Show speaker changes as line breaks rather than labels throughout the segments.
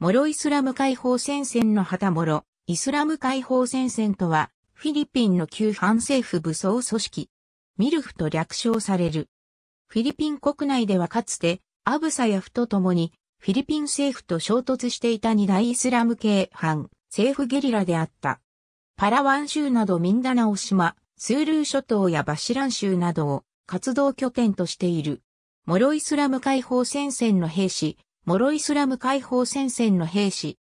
モロイスラム解放戦線の旗モロ、イスラム解放戦線とは、フィリピンの旧反政府武装組織、ミルフと略称される。フィリピン国内ではかつて、アブサヤフと共に、フィリピン政府と衝突していた二大イスラム系反政府ゲリラであった。パラワン州などミンダナオ島、スールー諸島やバシラン州などを活動拠点としている。モロイスラム解放戦線の兵士、モロイスラム解放戦線の兵士。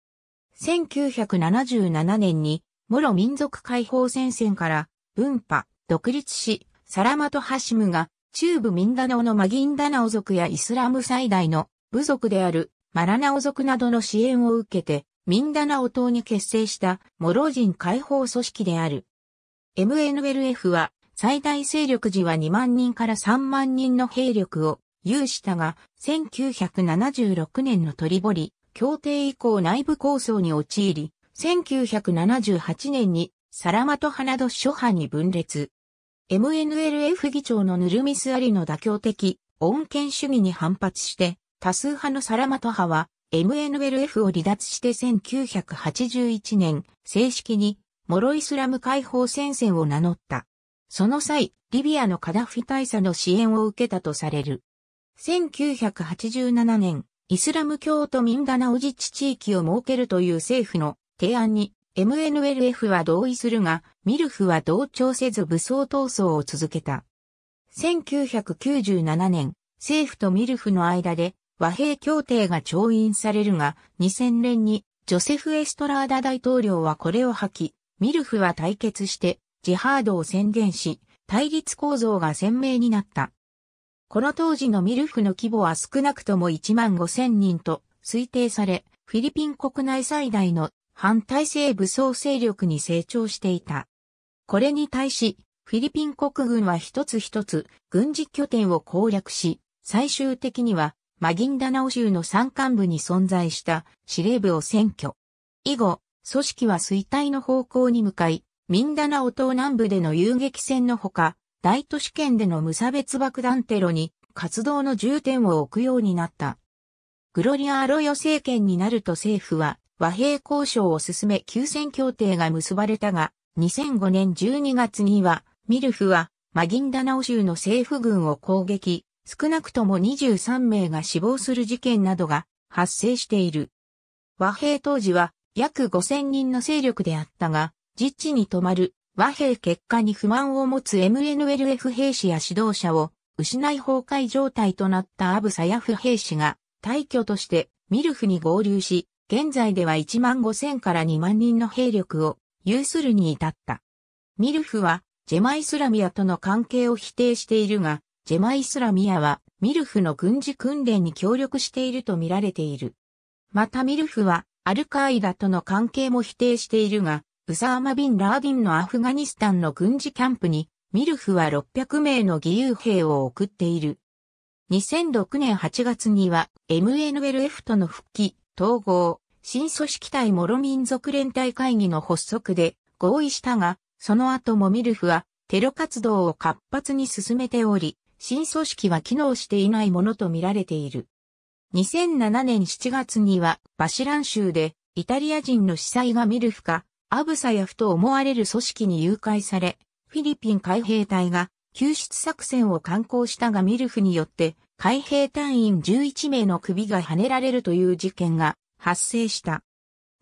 1977年に、モロ民族解放戦線から分派、独立し、サラマトハシムが中部ミンダナオのマギンダナオ族やイスラム最大の部族であるマラナオ族などの支援を受けて、ミンダナオ島に結成したモロ人解放組織である。MNLF は最大勢力時は2万人から3万人の兵力を有したが、1976年のトリボリ協定以降内部構想に陥り、1978年にサラマト派なド諸派に分裂。MNLF 議長のヌルミス・アリの妥協的、恩恵主義に反発して、多数派のサラマト派は MNLF を離脱して1981年、正式にモロイスラム解放戦線を名乗った。その際、リビアのカダフィ大佐の支援を受けたとされる。1987年、イスラム教徒ミンダナウ自治地域を設けるという政府の提案に MNLF は同意するが、ミルフは同調せず武装闘争を続けた。1997年、政府とミルフの間で和平協定が調印されるが、2000年にジョセフ・エストラーダ大統領はこれを吐き、ミルフは対決して、ジハードを宣言し、対立構造が鮮明になった。この当時のミルフの規模は少なくとも1万5千人と推定され、フィリピン国内最大の反体制武装勢力に成長していた。これに対し、フィリピン国軍は一つ一つ軍事拠点を攻略し、最終的にはマギンダナオ州の山間部に存在した司令部を占拠。以後、組織は衰退の方向に向かい、ミンダナオ島南部での遊撃戦のほか、大都市圏での無差別爆弾テロに活動の重点を置くようになった。グロリア・アロヨ政権になると政府は和平交渉を進め休戦協定が結ばれたが、2005年12月には、ミルフはマギンダナオ州の政府軍を攻撃、少なくとも23名が死亡する事件などが発生している。和平当時は約5000人の勢力であったが、実地に止まる和平結果に不満を持つ MNLF 兵士や指導者を失い崩壊状態となったアブサヤフ兵士が退去としてミルフに合流し、現在では1万5千から2万人の兵力を有するに至った。ミルフはジェマイスラミアとの関係を否定しているが、ジェマイスラミアはミルフの軍事訓練に協力していると見られている。またミルフはアルカーイダとの関係も否定しているが、ウサーマ・ビン・ラーディンのアフガニスタンの軍事キャンプに、ミルフは600名の義勇兵を送っている。2006年8月には MNLF との復帰、統合、新組織体ロ民族連帯会議の発足で合意したが、その後もミルフはテロ活動を活発に進めており、新組織は機能していないものと見られている。2007年7月にはバシラン州でイタリア人の司祭がミルフかアブサヤフと思われる組織に誘拐され、フィリピン海兵隊が救出作戦を敢行したがミルフによって海兵隊員11名の首が跳ねられるという事件が発生した。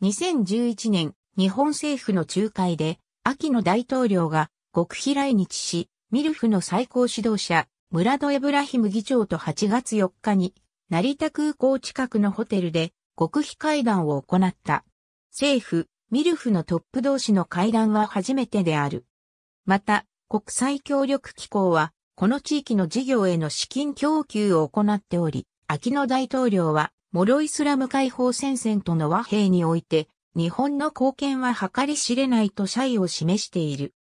2011年、日本政府の仲介で、秋の大統領が極秘来日し、ミルフの最高指導者、ムラド・エブラヒム議長と8月4日に、成田空港近くのホテルで極秘会談を行った。政府、ミルフのトップ同士の会談は初めてである。また、国際協力機構は、この地域の事業への資金供給を行っており、秋野大統領は、モロイスラム解放戦線との和平において、日本の貢献は計り知れないと謝意を示している。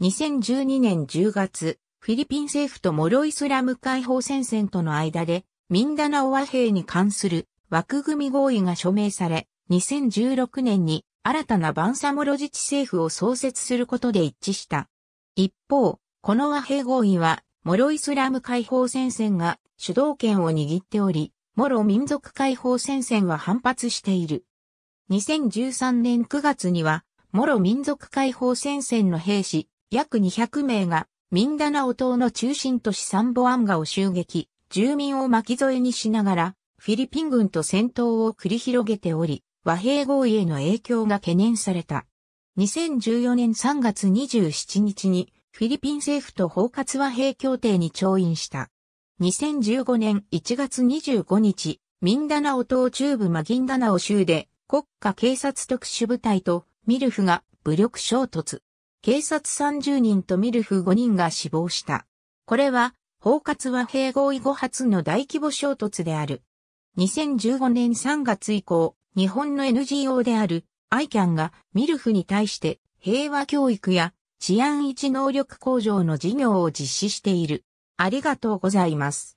2012年10月、フィリピン政府とモロイスラム解放戦線との間で、ミンダナオ和平に関する枠組み合意が署名され、2016年に新たなバンサモロ自治政府を創設することで一致した。一方、この和平合意は、モロイスラム解放戦線が主導権を握っており、モロ民族解放戦線は反発している。2013年9月には、モロ民族解放戦線の兵士約200名がミンダナオ島の中心都市サンボアンガを襲撃、住民を巻き添えにしながらフィリピン軍と戦闘を繰り広げており、和平合意への影響が懸念された。2014年3月27日にフィリピン政府と包括和平協定に調印した。2015年1月25日、ミンダナオ島中部マギンダナオ州で国家警察特殊部隊とミルフが武力衝突。警察30人とミルフ5人が死亡した。これは包括和平合意後初の大規模衝突である。2015年3月以降、日本の NGO である ICAN がミルフに対して平和教育や治安維持能力向上の事業を実施している。ありがとうございます。